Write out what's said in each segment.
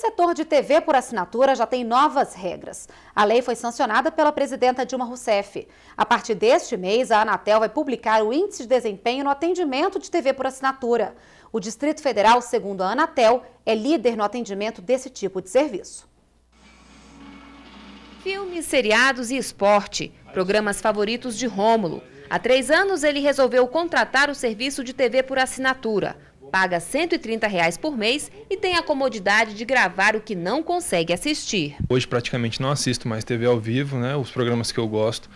setor de TV por assinatura já tem novas regras. A lei foi sancionada pela presidenta Dilma Rousseff. A partir deste mês, a Anatel vai publicar o índice de desempenho no atendimento de TV por assinatura. O Distrito Federal, segundo a Anatel, é líder no atendimento desse tipo de serviço. Filmes, seriados e esporte, programas favoritos de Rômulo. Há três anos, ele resolveu contratar o serviço de TV por assinatura paga R$ 130 reais por mês e tem a comodidade de gravar o que não consegue assistir. Hoje praticamente não assisto mais TV ao vivo, né? Os programas que eu gosto.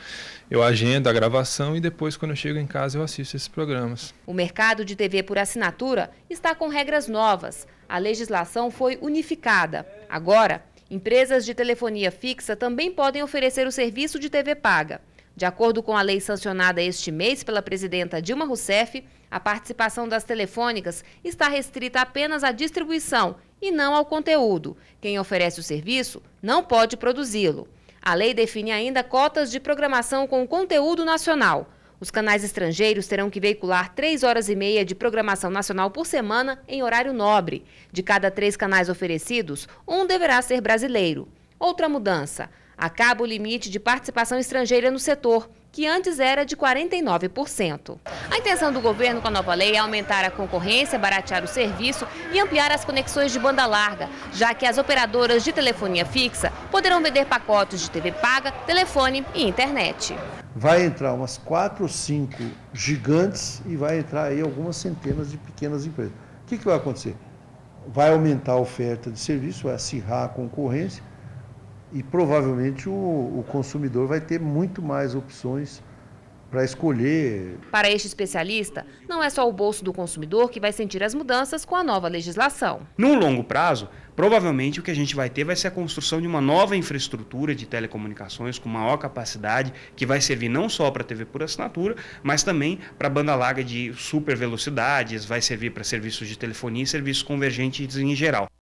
Eu agendo a gravação e depois, quando eu chego em casa, eu assisto esses programas. O mercado de TV por assinatura está com regras novas. A legislação foi unificada. Agora, empresas de telefonia fixa também podem oferecer o serviço de TV paga. De acordo com a lei sancionada este mês pela presidenta Dilma Rousseff, a participação das telefônicas está restrita apenas à distribuição e não ao conteúdo. Quem oferece o serviço não pode produzi-lo. A lei define ainda cotas de programação com conteúdo nacional. Os canais estrangeiros terão que veicular três horas e meia de programação nacional por semana em horário nobre. De cada três canais oferecidos, um deverá ser brasileiro. Outra mudança acaba o limite de participação estrangeira no setor, que antes era de 49%. A intenção do governo com a nova lei é aumentar a concorrência, baratear o serviço e ampliar as conexões de banda larga, já que as operadoras de telefonia fixa poderão vender pacotes de TV paga, telefone e internet. Vai entrar umas quatro ou cinco gigantes e vai entrar aí algumas centenas de pequenas empresas. O que, que vai acontecer? Vai aumentar a oferta de serviço, vai acirrar a concorrência e provavelmente o, o consumidor vai ter muito mais opções para escolher. Para este especialista, não é só o bolso do consumidor que vai sentir as mudanças com a nova legislação. No longo prazo, provavelmente o que a gente vai ter vai ser a construção de uma nova infraestrutura de telecomunicações com maior capacidade, que vai servir não só para TV por assinatura, mas também para banda larga de super velocidades, vai servir para serviços de telefonia e serviços convergentes em geral.